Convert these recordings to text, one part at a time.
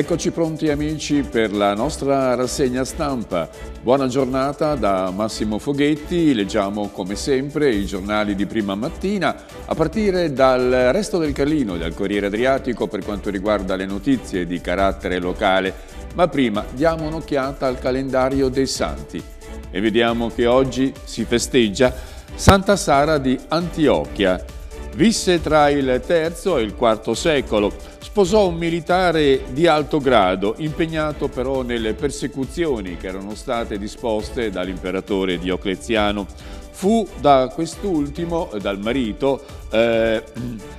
Eccoci pronti amici per la nostra rassegna stampa. Buona giornata da Massimo Foghetti, leggiamo come sempre i giornali di prima mattina a partire dal resto del Carlino, dal Corriere Adriatico per quanto riguarda le notizie di carattere locale, ma prima diamo un'occhiata al calendario dei santi e vediamo che oggi si festeggia Santa Sara di Antiochia. Visse tra il III e il IV secolo, sposò un militare di alto grado, impegnato però nelle persecuzioni che erano state disposte dall'imperatore Diocleziano. Fu da quest'ultimo, eh, dal marito, eh,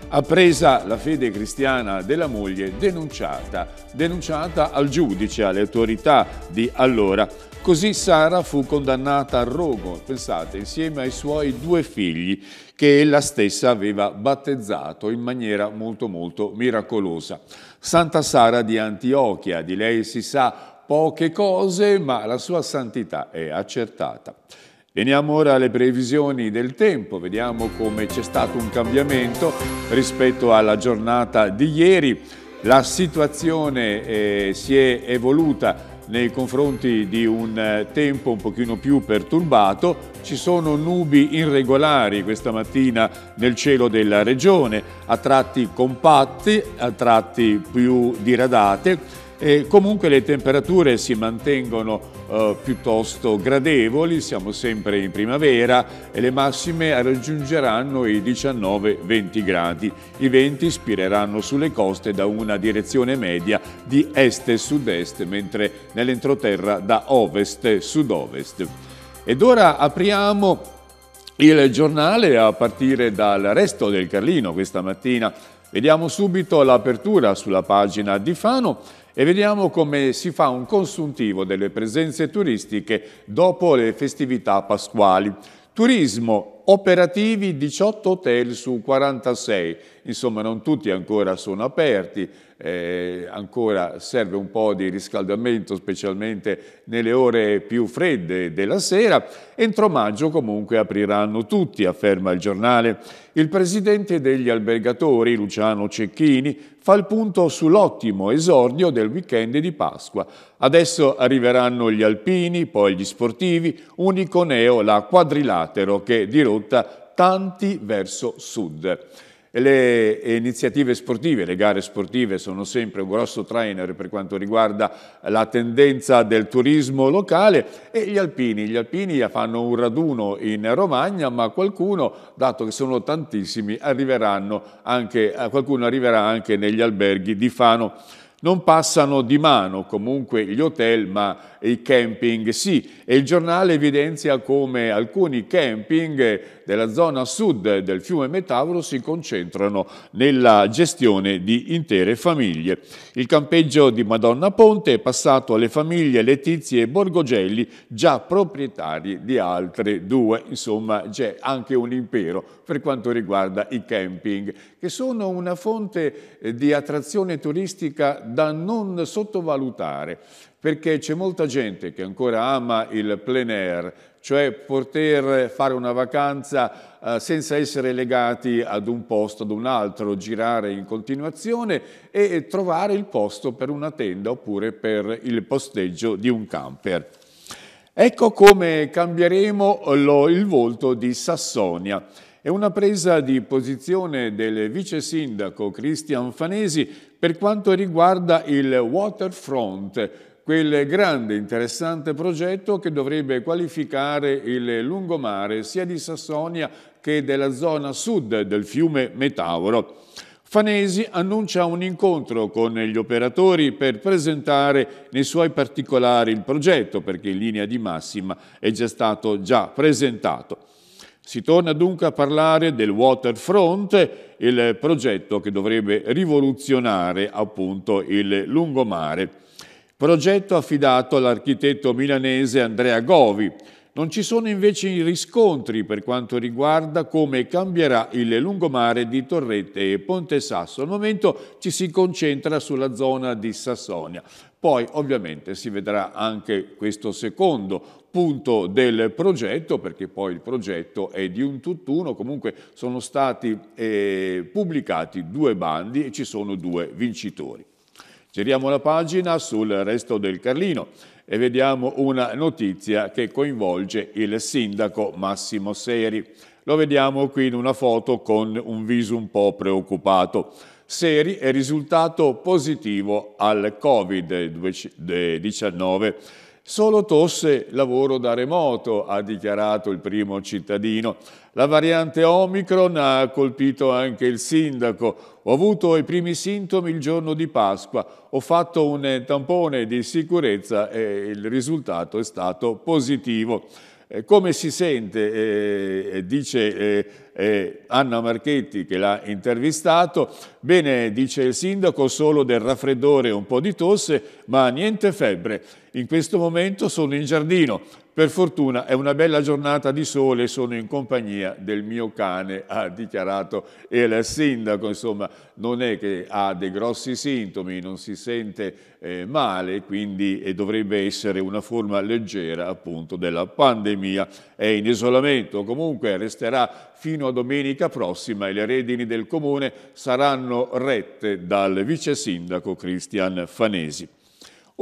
appresa la fede cristiana della moglie, denunciata, denunciata al giudice, alle autorità di allora. Così Sara fu condannata a rogo, pensate, insieme ai suoi due figli che ella stessa aveva battezzato in maniera molto molto miracolosa. Santa Sara di Antiochia, di lei si sa poche cose, ma la sua santità è accertata. Veniamo ora alle previsioni del tempo, vediamo come c'è stato un cambiamento rispetto alla giornata di ieri. La situazione eh, si è evoluta nei confronti di un eh, tempo un pochino più perturbato. Ci sono nubi irregolari questa mattina nel cielo della regione, a tratti compatti, a tratti più diradate e comunque le temperature si mantengono eh, piuttosto gradevoli, siamo sempre in primavera e le massime raggiungeranno i 19-20 gradi. I venti spireranno sulle coste da una direzione media di est e sud-est, mentre nell'entroterra da ovest e sud-ovest. Ed ora apriamo il giornale a partire dal resto del Carlino questa mattina. Vediamo subito l'apertura sulla pagina di Fano e vediamo come si fa un consuntivo delle presenze turistiche dopo le festività pasquali. Turismo operativi 18 hotel su 46, insomma non tutti ancora sono aperti, eh, ancora serve un po' di riscaldamento specialmente nelle ore più fredde della sera, entro maggio comunque apriranno tutti, afferma il giornale. Il presidente degli albergatori, Luciano Cecchini, fa il punto sull'ottimo esordio del weekend di Pasqua. Adesso arriveranno gli alpini, poi gli sportivi, Uniconeo, la quadrilatero che di Roma rotta tanti verso sud. Le iniziative sportive, le gare sportive sono sempre un grosso trainer per quanto riguarda la tendenza del turismo locale e gli alpini. Gli alpini fanno un raduno in Romagna, ma qualcuno, dato che sono tantissimi, anche, eh, qualcuno arriverà anche negli alberghi di Fano. Non passano di mano comunque gli hotel, ma i camping. Sì, e il giornale evidenzia come alcuni camping della zona sud del fiume Metauro si concentrano nella gestione di intere famiglie. Il campeggio di Madonna Ponte è passato alle famiglie Letizia e Borgogelli, già proprietari di altre due. Insomma, c'è anche un impero per quanto riguarda i camping, che sono una fonte eh, di attrazione turistica da non sottovalutare perché c'è molta gente che ancora ama il plein air, cioè poter fare una vacanza eh, senza essere legati ad un posto, ad un altro, girare in continuazione e trovare il posto per una tenda oppure per il posteggio di un camper. Ecco come cambieremo lo, il volto di Sassonia. È una presa di posizione del vice sindaco Cristian Fanesi per quanto riguarda il waterfront, quel grande interessante progetto che dovrebbe qualificare il lungomare sia di Sassonia che della zona sud del fiume Metauro. Fanesi annuncia un incontro con gli operatori per presentare nei suoi particolari il progetto, perché in linea di massima è già stato già presentato. Si torna dunque a parlare del Waterfront, il progetto che dovrebbe rivoluzionare appunto il lungomare progetto affidato all'architetto milanese Andrea Govi. Non ci sono invece riscontri per quanto riguarda come cambierà il lungomare di Torrette e Ponte Sasso. Al momento ci si concentra sulla zona di Sassonia. Poi ovviamente si vedrà anche questo secondo punto del progetto, perché poi il progetto è di un tutt'uno, comunque sono stati eh, pubblicati due bandi e ci sono due vincitori. Giriamo la pagina sul resto del Carlino e vediamo una notizia che coinvolge il sindaco Massimo Seri. Lo vediamo qui in una foto con un viso un po' preoccupato. Seri è risultato positivo al Covid-19 Solo tosse lavoro da remoto, ha dichiarato il primo cittadino. La variante Omicron ha colpito anche il sindaco. Ho avuto i primi sintomi il giorno di Pasqua, ho fatto un tampone di sicurezza e il risultato è stato positivo. Eh, come si sente, eh, eh dice eh, eh, Anna Marchetti che l'ha intervistato, bene, dice il sindaco, solo del raffreddore e un po' di tosse, ma niente febbre. In questo momento sono in giardino, per fortuna è una bella giornata di sole e sono in compagnia del mio cane, ha dichiarato il sindaco. Insomma, non è che ha dei grossi sintomi, non si sente eh, male, quindi eh, dovrebbe essere una forma leggera appunto della pandemia. È in isolamento, comunque resterà fino a domenica prossima e le redini del comune saranno rette dal vice sindaco Cristian Fanesi.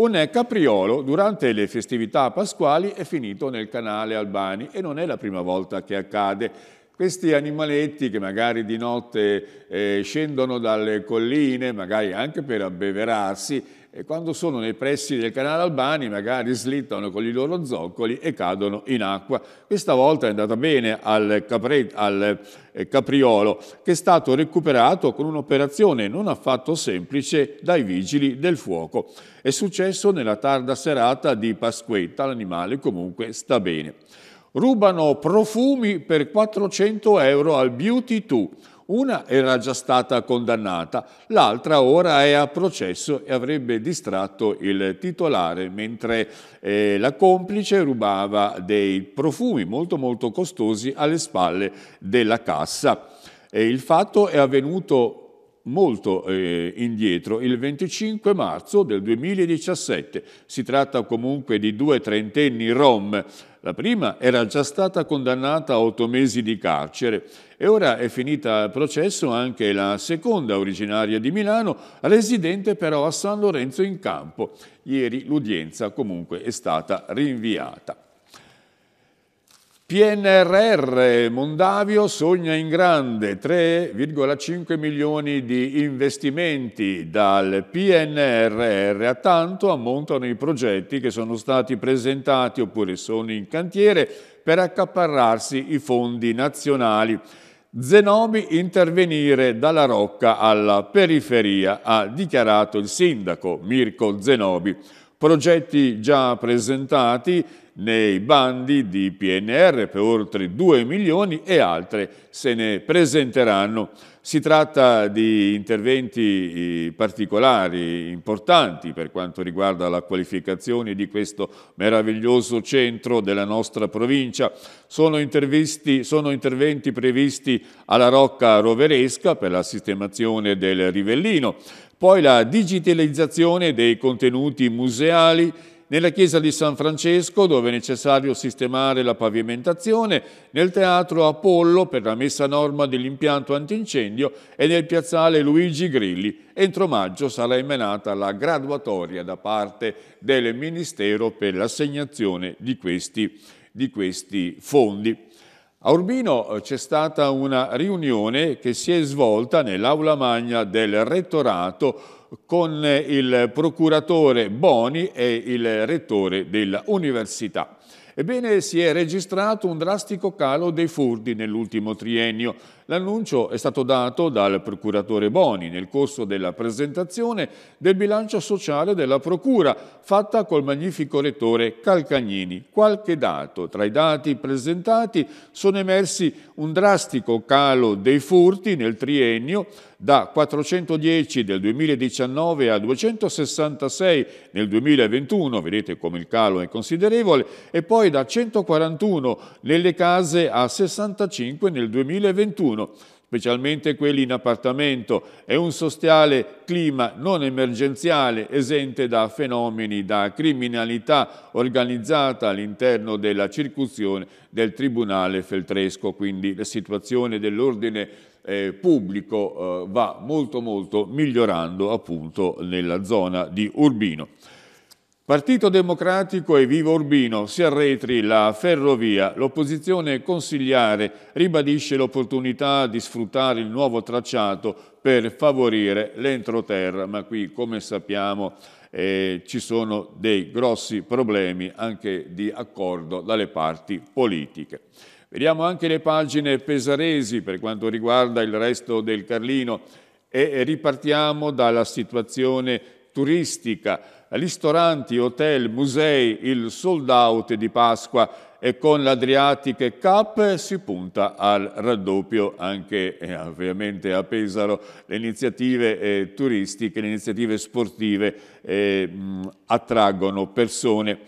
Un capriolo durante le festività pasquali è finito nel canale Albani e non è la prima volta che accade. Questi animaletti che magari di notte eh, scendono dalle colline, magari anche per abbeverarsi, e quando sono nei pressi del canale Albani magari slittano con i loro zoccoli e cadono in acqua. Questa volta è andata bene al, capret- eh, Capriolo, che è stato recuperato con un'operazione non affatto semplice dai vigili del fuoco. È successo nella tarda serata di Pasquetta, l'animale comunque sta bene. Rubano profumi per 400 euro al Beauty 2 una era già stata condannata, l'altra ora è a processo e avrebbe distratto il titolare mentre eh, la complice rubava dei profumi molto molto costosi alle spalle della cassa. E il fatto è avvenuto molto eh, indietro, il 25 marzo del 2017. Si tratta comunque di due trentenni rom. La prima era già stata condannata a otto mesi di carcere e ora è finita al processo anche la seconda originaria di Milano, residente però a San Lorenzo in Campo. Ieri l'udienza comunque è stata rinviata. PNRR Mondavio sogna in grande 3,5 milioni di investimenti dal PNRR a tanto ammontano i progetti che sono stati presentati oppure sono in cantiere per accaparrarsi i fondi nazionali. Zenobi intervenire dalla Rocca alla periferia ha dichiarato il sindaco Mirko Zenobi progetti già presentati nei bandi di PNR per oltre 2 milioni e altre se ne presenteranno. Si tratta di interventi eh, particolari, importanti per quanto riguarda la qualificazione di questo meraviglioso centro della nostra provincia. Sono, sono interventi previsti alla Rocca Roveresca per la sistemazione del Rivellino, poi la digitalizzazione dei contenuti museali nella chiesa di San Francesco dove è necessario sistemare la pavimentazione, nel teatro Apollo per la messa a norma dell'impianto antincendio e nel piazzale Luigi Grilli. Entro maggio sarà emanata la graduatoria da parte del Ministero per l'assegnazione di, di questi fondi. A Urbino eh, c'è stata una riunione che si è svolta nell'aula magna del rettorato con eh, il procuratore Boni e il rettore dell'università. Ebbene, si è registrato un drastico calo dei furti nell'ultimo triennio. L'annuncio è stato dato dal procuratore Boni nel corso della presentazione del bilancio sociale della Procura, fatta col magnifico rettore Calcagnini. Qualche dato. Tra i dati presentati sono emersi un drastico calo dei furti nel triennio da 410 del 2019 a 266 nel 2021, vedete come il calo è considerevole, e poi da 141 nelle case a 65 nel 2021 nessuno, specialmente quelli in appartamento, e un sostiale clima non emergenziale esente da fenomeni da criminalità organizzata all'interno della circuzione del Tribunale Feltresco. Quindi la situazione dell'ordine eh, pubblico eh, va molto molto migliorando appunto nella zona di Urbino. Partito Democratico e Vivo Urbino si arretri la ferrovia. L'opposizione consigliare ribadisce l'opportunità di sfruttare il nuovo tracciato per favorire l'entroterra, ma qui come sappiamo eh, ci sono dei grossi problemi anche di accordo dalle parti politiche. Vediamo anche le pagine pesaresi per quanto riguarda il resto del Carlino e ripartiamo dalla situazione turistica ristoranti, hotel, musei, il sold out di Pasqua e con l'Adriatic Cup si punta al raddoppio anche eh, ovviamente a Pesaro le iniziative eh, turistiche, le iniziative sportive eh, attraggono persone.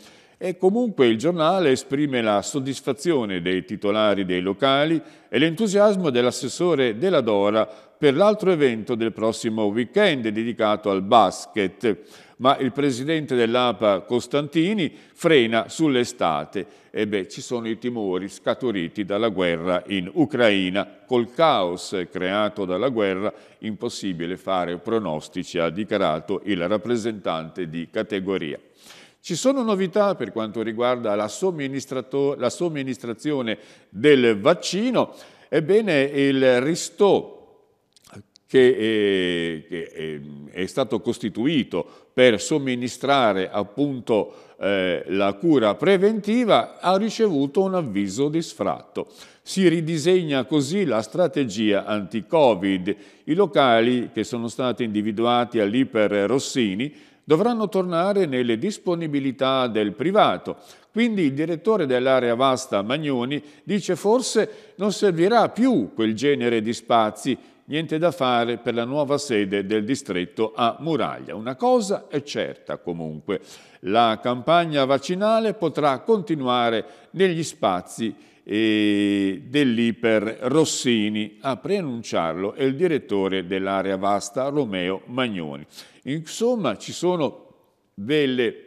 E comunque il giornale esprime la soddisfazione dei titolari dei locali e l'entusiasmo dell'assessore Della Dora per l'altro evento del prossimo weekend dedicato al basket ma il presidente dell'APA Costantini frena sull'estate. E beh, ci sono i timori scaturiti dalla guerra in Ucraina. Col caos creato dalla guerra, impossibile fare pronostici, ha dichiarato il rappresentante di categoria. Ci sono novità per quanto riguarda la, la somministrazione del vaccino, ebbene il RISTO che è, eh, che eh, è, stato costituito per somministrare appunto eh, la cura preventiva ha ricevuto un avviso di sfratto. Si ridisegna così la strategia anti-Covid. I locali che sono stati individuati all'Iper Rossini dovranno tornare nelle disponibilità del privato. Quindi il direttore dell'area vasta Magnoni dice forse non servirà più quel genere di spazi, niente da fare per la nuova sede del distretto a Muraglia. Una cosa è certa comunque, la campagna vaccinale potrà continuare negli spazi dell'Iper Rossini a preannunciarlo è il direttore dell'area vasta Romeo Magnoni. Insomma, ci sono delle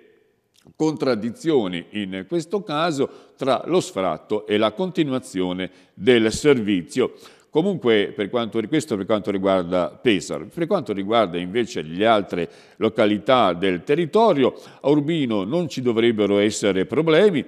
contraddizioni in questo caso tra lo sfratto e la continuazione del servizio. Comunque per quanto, questo per quanto riguarda Pesaro. Per quanto riguarda invece le altre località del territorio, a Urbino non ci dovrebbero essere problemi.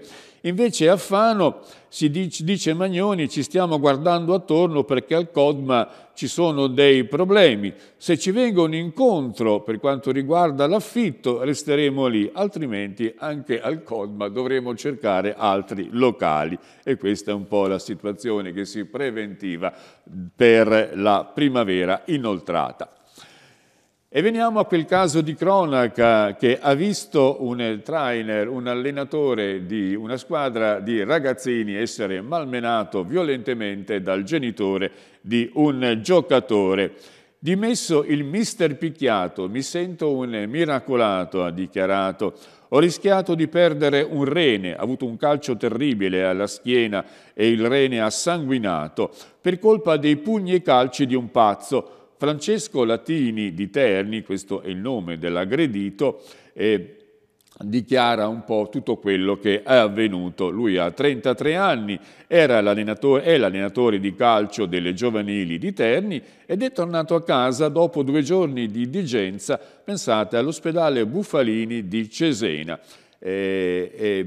Invece a Fano si dice, dice Magnoni ci stiamo guardando attorno perché al Codma ci sono dei problemi. Se ci vengono incontro per quanto riguarda l'affitto resteremo lì, altrimenti anche al Codma dovremo cercare altri locali. E questa è un po' la situazione che si preventiva per la primavera inoltrata. E veniamo a quel caso di cronaca che ha visto un trainer, un allenatore di una squadra di ragazzini essere malmenato violentemente dal genitore di un giocatore. Dimesso il mister picchiato, mi sento un miracolato, ha dichiarato. Ho rischiato di perdere un rene, ha avuto un calcio terribile alla schiena e il rene ha sanguinato per colpa dei pugni e calci di un pazzo Francesco Latini di Terni, questo è il nome dell'aggredito, eh, dichiara un po' tutto quello che è avvenuto. Lui ha 33 anni, è l'allenatore di calcio delle giovanili di Terni ed è tornato a casa dopo due giorni di digenza, pensate, all'ospedale Buffalini di Cesena. Eh, eh,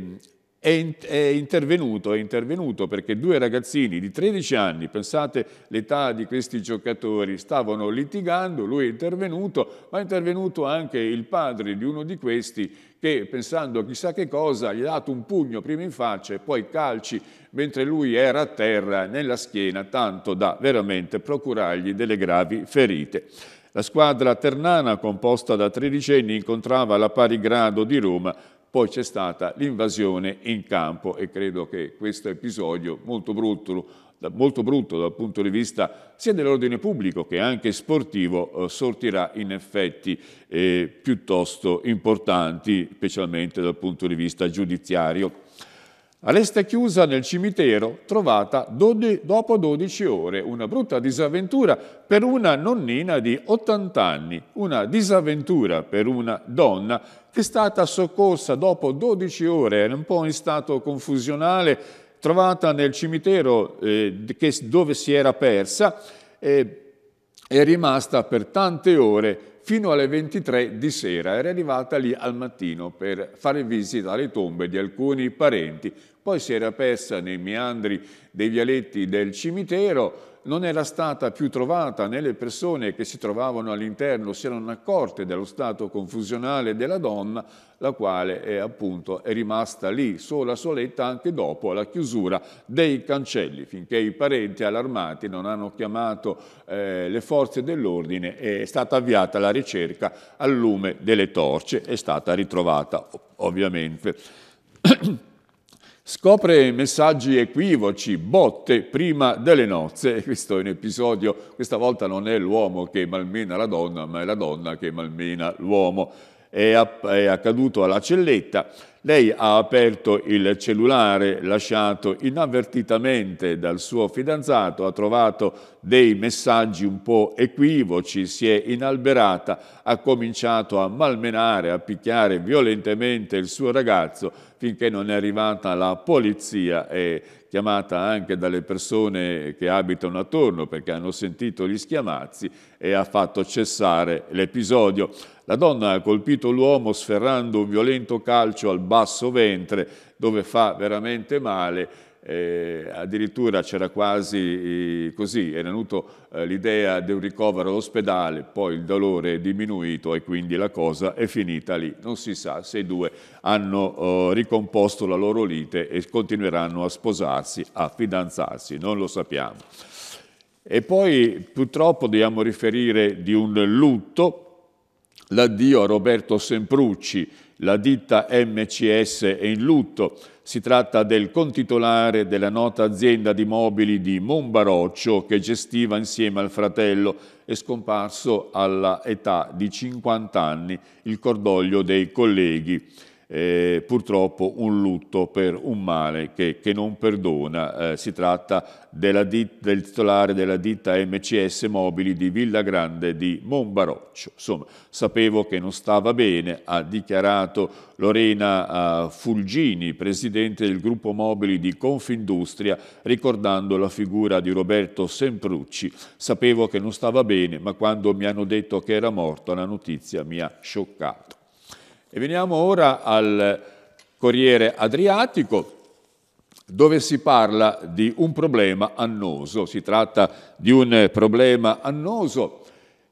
è, intervenuto, è intervenuto perché due ragazzini di 13 anni, pensate l'età di questi giocatori, stavano litigando, lui è intervenuto, ma è intervenuto anche il padre di uno di questi che pensando a chissà che cosa gli ha dato un pugno prima in faccia e poi calci mentre lui era a terra nella schiena, tanto da veramente procurargli delle gravi ferite. La squadra ternana, composta da tredicenni, incontrava la pari grado di Roma poi c'è stata l'invasione in campo e credo che questo episodio molto brutto, molto brutto dal punto di vista sia dell'ordine pubblico che anche sportivo eh, sortirà in effetti eh, piuttosto importanti, specialmente dal punto di vista giudiziario. Resta chiusa nel cimitero, trovata dopo 12 ore, una brutta disavventura per una nonnina di 80 anni, una disavventura per una donna che è stata soccorsa dopo 12 ore, era un po' in stato confusionale, trovata nel cimitero eh, dove si era persa, eh, è rimasta per tante ore fino alle 23 di sera. Era arrivata lì al mattino per fare visita alle tombe di alcuni parenti, poi si era persa nei meandri dei vialetti del cimitero, non era stata più trovata né le persone che si trovavano all'interno si erano accorte dello stato confusionale della donna, la quale è, appunto è rimasta lì sola soletta anche dopo la chiusura dei cancelli, finché i parenti allarmati non hanno chiamato eh, le forze dell'ordine è stata avviata la ricerca al lume delle torce, è stata ritrovata ovviamente. Scopre messaggi equivoci, botte prima delle nozze. Questo è un episodio, questa volta non è l'uomo che malmena la donna, ma è la donna che malmena l'uomo è, è accaduto alla celletta, lei ha aperto il cellulare lasciato inavvertitamente dal suo fidanzato, ha trovato dei messaggi un po' equivoci, si è inalberata, ha cominciato a malmenare, a picchiare violentemente il suo ragazzo finché non è arrivata la polizia e chiamata anche dalle persone che abitano attorno perché hanno sentito gli schiamazzi e ha fatto cessare l'episodio. La donna ha colpito l'uomo sferrando un violento calcio al basso ventre dove fa veramente male eh, addirittura c'era quasi così, era venuto eh, l'idea di un ricovero all'ospedale, poi il dolore è diminuito e quindi la cosa è finita lì. Non si sa se i due hanno eh, ricomposto la loro lite e continueranno a sposarsi, a fidanzarsi, non lo sappiamo. E poi purtroppo dobbiamo riferire di un lutto, l'addio a Roberto Semprucci, la ditta MCS è in lutto. Si tratta del contitolare della nota azienda di mobili di Monbaroccio che gestiva insieme al fratello e scomparso all'età di 50 anni il cordoglio dei colleghi eh, purtroppo un lutto per un male che, che non perdona. Eh, si tratta della ditta, del titolare della ditta MCS Mobili di Villa Grande di Monbaroccio. Insomma, sapevo che non stava bene, ha dichiarato Lorena eh, Fulgini, presidente del gruppo mobili di Confindustria, ricordando la figura di Roberto Semprucci. Sapevo che non stava bene, ma quando mi hanno detto che era morto la notizia mi ha scioccato. E veniamo ora al Corriere Adriatico dove si parla di un problema annoso, si tratta di un problema annoso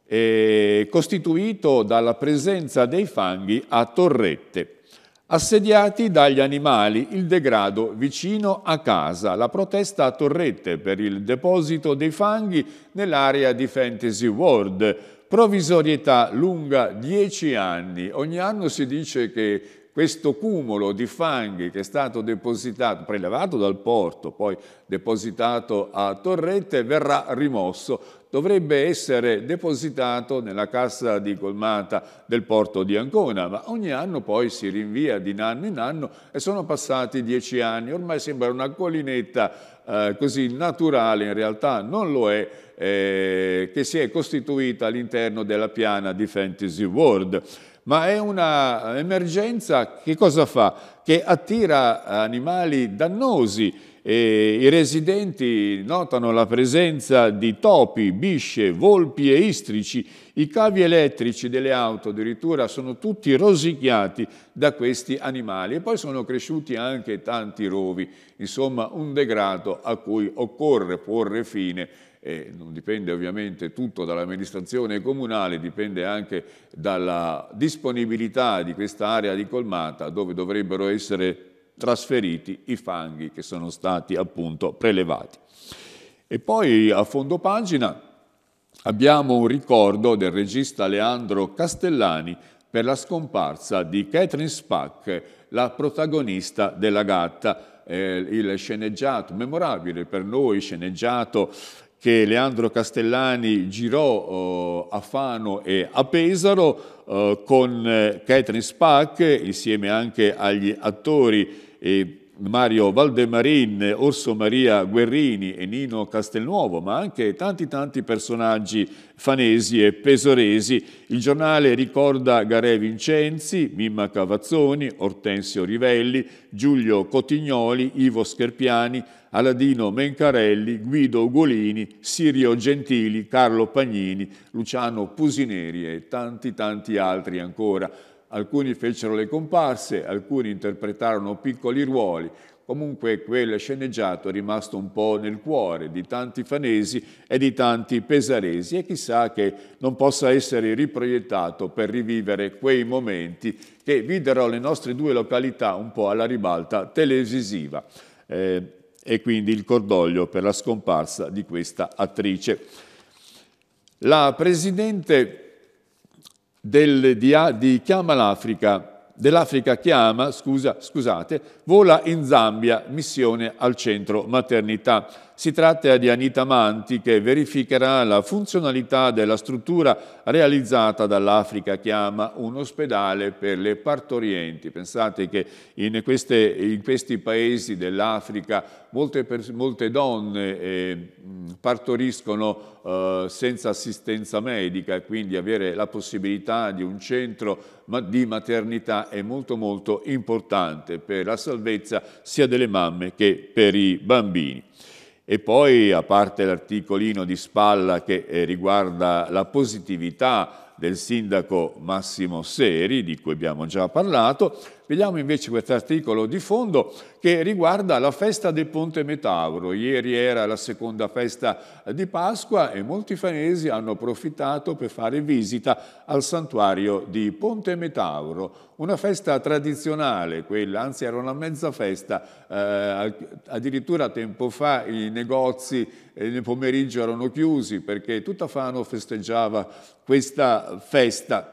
eh, costituito dalla presenza dei fanghi a torrette, assediati dagli animali, il degrado vicino a casa, la protesta a torrette per il deposito dei fanghi nell'area di Fantasy World, Provvisorietà lunga 10 anni. Ogni anno si dice che questo cumulo di fanghi che è stato depositato, prelevato dal porto, poi depositato a Torrette, verrà rimosso. Dovrebbe essere depositato nella cassa di colmata del porto di Ancona, ma ogni anno poi si rinvia di anno in anno e sono passati dieci anni. Ormai sembra una collinetta eh, così naturale in realtà non lo è, eh, che si è costituita all'interno della piana di Fantasy World. Ma è un'emergenza che cosa fa? Che attira animali dannosi e I residenti notano la presenza di topi, bisce, volpi e istrici. I cavi elettrici delle auto addirittura sono tutti rosicchiati da questi animali. E poi sono cresciuti anche tanti rovi. Insomma, un degrado a cui occorre porre fine e non dipende ovviamente tutto dall'amministrazione comunale, dipende anche dalla disponibilità di questa area di colmata dove dovrebbero essere trasferiti i fanghi che sono stati appunto prelevati. E poi a fondo pagina abbiamo un ricordo del regista Leandro Castellani per la scomparsa di Catherine Spack, la protagonista della gatta, eh, il sceneggiato, memorabile per noi, sceneggiato che Leandro Castellani girò eh, a Fano e a Pesaro oh, eh, con Catherine Spack, insieme anche agli attori e Mario Valdemarin, Orso Maria Guerrini e Nino Castelnuovo, ma anche tanti tanti personaggi fanesi e pesoresi. Il giornale ricorda Gare Vincenzi, Mimma Cavazzoni, Ortensio Rivelli, Giulio Cotignoli, Ivo Scherpiani, Aladino Mencarelli, Guido Ugolini, Sirio Gentili, Carlo Pagnini, Luciano Pusineri e tanti tanti altri ancora. Alcuni fecero le comparse, alcuni interpretarono piccoli ruoli. Comunque quel sceneggiato è rimasto un po' nel cuore di tanti fanesi e di tanti pesaresi e chissà che non possa essere riproiettato per rivivere quei momenti che videro le nostre due località un po' alla ribalta televisiva. Eh, e quindi il cordoglio per la scomparsa di questa attrice. La presidente del, di, di Chiama l'Africa, dell'Africa Chiama, scusa, scusate, vola in Zambia, missione al centro maternità. Si tratta di Anita Manti che verificherà la funzionalità della struttura realizzata dall'Africa Chiama, un ospedale per le partorienti. Pensate che in, queste, in questi paesi dell'Africa molte, molte, donne eh, partoriscono eh, senza assistenza medica, quindi avere la possibilità di un centro di maternità è molto molto importante per la salvezza sia delle mamme che per i bambini. E poi, a parte l'articolino di spalla che eh, riguarda la positività del sindaco Massimo Seri, di cui abbiamo già parlato, Vediamo invece questo articolo di fondo che riguarda la festa del Ponte Metauro. Ieri era la seconda festa di Pasqua e molti fanesi hanno approfittato per fare visita al santuario di Ponte Metauro, una festa tradizionale, quella, anzi era una mezza festa, eh, addirittura tempo fa i negozi nel pomeriggio erano chiusi perché tutta Fano festeggiava questa festa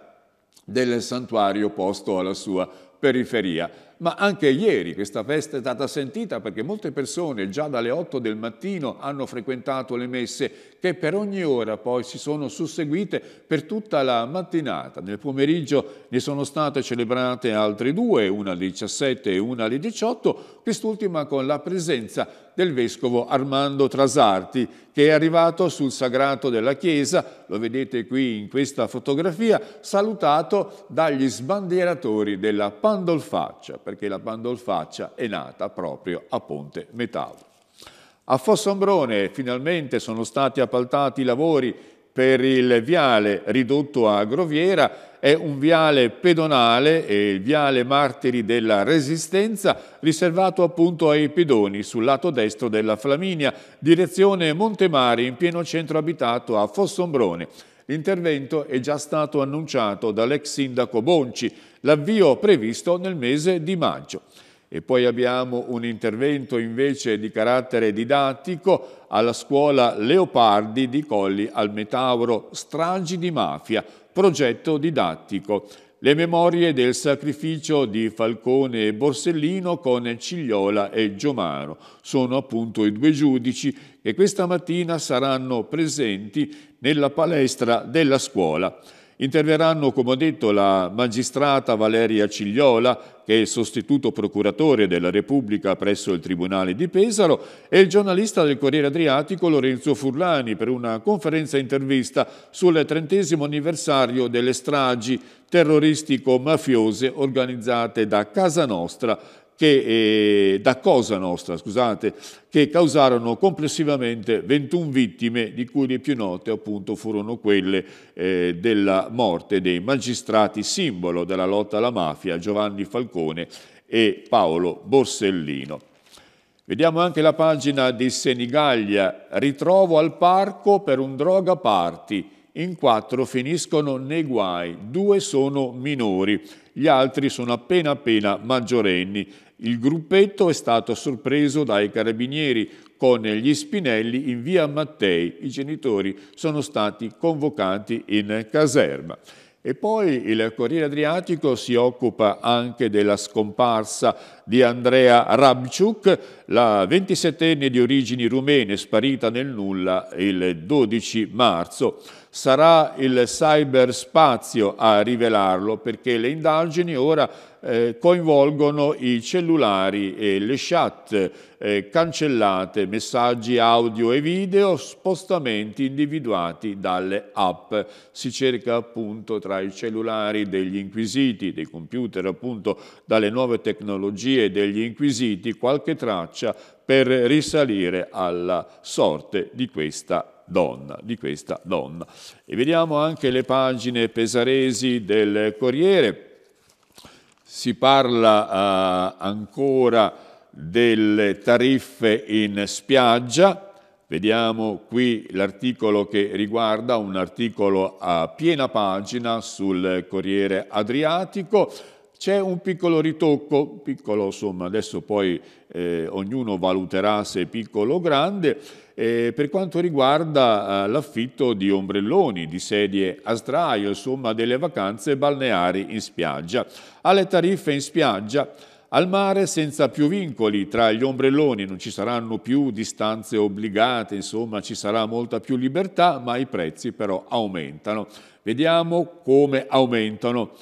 del santuario posto alla sua periferia. Ma anche ieri questa festa è stata sentita perché molte persone già dalle 8 del mattino hanno frequentato le messe che per ogni ora poi si sono susseguite per tutta la mattinata. Nel pomeriggio ne sono state celebrate altre due, una alle 17 e una alle 18, quest'ultima con la presenza del vescovo Armando Trasarti, che è arrivato sul sagrato della chiesa, lo vedete qui in questa fotografia, salutato dagli sbandieratori della Pandolfaccia, perché la Pandolfaccia è nata proprio a Ponte Metallo. A Fossombrone finalmente sono stati appaltati i lavori per il viale ridotto a Groviera, è un viale pedonale e il viale Martiri della Resistenza riservato appunto ai pedoni sul lato destro della Flaminia, direzione Montemari in pieno centro abitato a Fossombrone. L'intervento è già stato annunciato dall'ex sindaco Bonci, l'avvio previsto nel mese di maggio. E poi abbiamo un intervento invece di carattere didattico alla scuola Leopardi di Colli al Metauro Stragi di mafia, progetto didattico. Le memorie del sacrificio di Falcone e Borsellino con Cigliola e Giomaro. Sono appunto i due giudici che questa mattina saranno presenti nella palestra della scuola. Interverranno, come ho detto, la magistrata Valeria Cigliola, che è il sostituto procuratore della Repubblica presso il Tribunale di Pesaro, e il giornalista del Corriere Adriatico Lorenzo Furlani per una conferenza intervista sul trentesimo anniversario delle stragi terroristico-mafiose organizzate da Casa Nostra che, eh, da cosa nostra, scusate, che causarono complessivamente 21 vittime, di cui le più note appunto furono quelle eh, della morte dei magistrati, simbolo della lotta alla mafia, Giovanni Falcone e Paolo Borsellino. Vediamo anche la pagina di Senigallia, ritrovo al parco per un droga party, in quattro finiscono nei guai, due sono minori gli altri sono appena appena maggiorenni. Il gruppetto è stato sorpreso dai carabinieri con gli spinelli in via Mattei. I genitori sono stati convocati in caserma. E poi il Corriere Adriatico si occupa anche della scomparsa di Andrea Rabciuk, la 27enne di origini rumene sparita nel nulla il 12 marzo sarà il cyberspazio a rivelarlo perché le indagini ora eh, coinvolgono i cellulari e le chat eh, cancellate, messaggi audio e video, spostamenti individuati dalle app. Si cerca appunto tra i cellulari degli inquisiti, dei computer appunto, dalle nuove tecnologie degli inquisiti qualche traccia per risalire alla sorte di questa donna, di questa donna. E vediamo anche le pagine pesaresi del Corriere. Si parla eh, ancora delle tariffe in spiaggia. Vediamo qui l'articolo che riguarda un articolo a piena pagina sul Corriere Adriatico. C'è un piccolo ritocco, piccolo insomma, adesso poi eh, ognuno valuterà se piccolo o grande, eh, per quanto riguarda eh, l'affitto di ombrelloni, di sedie a sdraio, insomma delle vacanze balneari in spiaggia, alle tariffe in spiaggia, al mare senza più vincoli tra gli ombrelloni, non ci saranno più distanze obbligate, insomma ci sarà molta più libertà, ma i prezzi però aumentano. Vediamo come aumentano.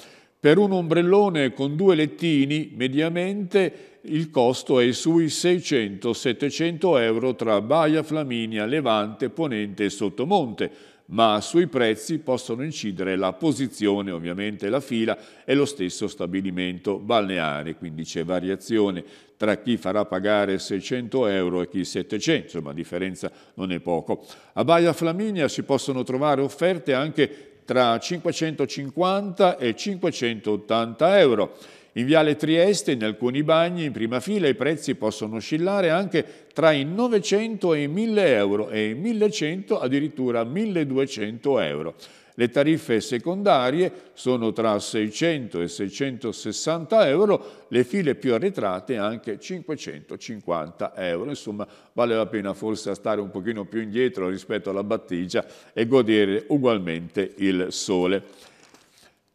Per un ombrellone con due lettini, mediamente, il costo è sui 600-700 euro tra Baia Flaminia, Levante, Ponente e Sottomonte, ma sui prezzi possono incidere la posizione, ovviamente la fila e lo stesso stabilimento balneare, quindi c'è variazione tra chi farà pagare 600 euro e chi 700, insomma la differenza non è poco. A Baia Flaminia si possono trovare offerte anche tra 550 e 580 euro in Viale Trieste, in alcuni bagni, in prima fila, i prezzi possono oscillare anche tra i 900 e i 1000 euro e i 1100 addirittura 1200 euro. Le tariffe secondarie sono tra 600 e 660 euro, le file più arretrate anche 550 euro. Insomma, vale la pena forse stare un pochino più indietro rispetto alla battigia e godere ugualmente il sole.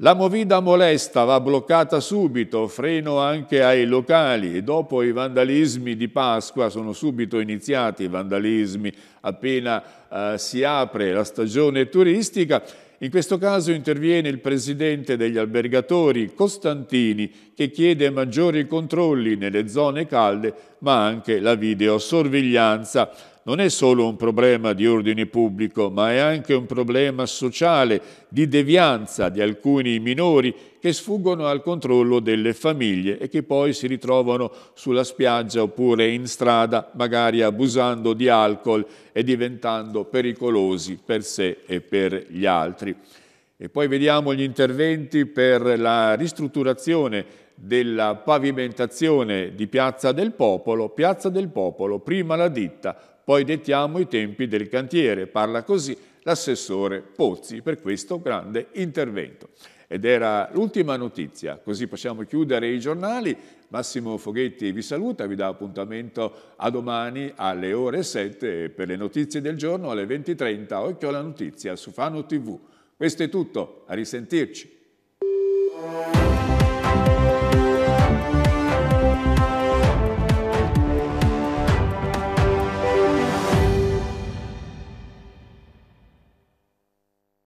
La movida molesta va bloccata subito, freno anche ai locali. Dopo i vandalismi di Pasqua sono subito iniziati i vandalismi appena eh, si apre la stagione turistica. In questo caso interviene il presidente degli albergatori Costantini che chiede maggiori controlli nelle zone calde ma anche la videosorveglianza non è solo un problema di ordine pubblico, ma è anche un problema sociale, di devianza di alcuni minori che sfuggono al controllo delle famiglie e che poi si ritrovano sulla spiaggia oppure in strada, magari abusando di alcol e diventando pericolosi per sé e per gli altri. E poi vediamo gli interventi per la ristrutturazione della pavimentazione di Piazza del Popolo, Piazza del Popolo, prima la ditta, poi dettiamo i tempi del cantiere, parla così l'assessore Pozzi per questo grande intervento. Ed era l'ultima notizia, così possiamo chiudere i giornali. Massimo Foghetti vi saluta, vi dà appuntamento a domani alle ore 7 e per le notizie del giorno alle 20.30. Occhio alla notizia su Fano TV. Questo è tutto, a risentirci.